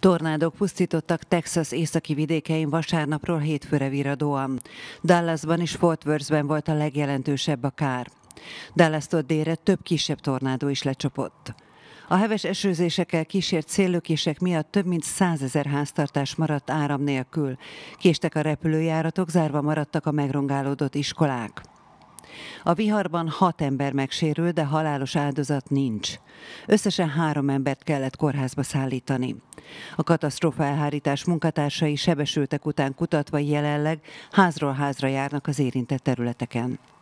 Tornádok pusztítottak Texas északi vidékein vasárnapról hétfőre viradóan. Dallasban és Fort Worthben volt a legjelentősebb a kár. Dallastól délre több kisebb tornádó is lecsapott. A heves esőzésekkel kísért széllökések miatt több mint százezer háztartás maradt áram nélkül. Késtek a repülőjáratok, zárva maradtak a megrongálódott iskolák. A viharban hat ember megsérül, de halálos áldozat nincs. Összesen három embert kellett kórházba szállítani. A katasztrófa elhárítás munkatársai sebesültek után kutatva jelenleg házról házra járnak az érintett területeken.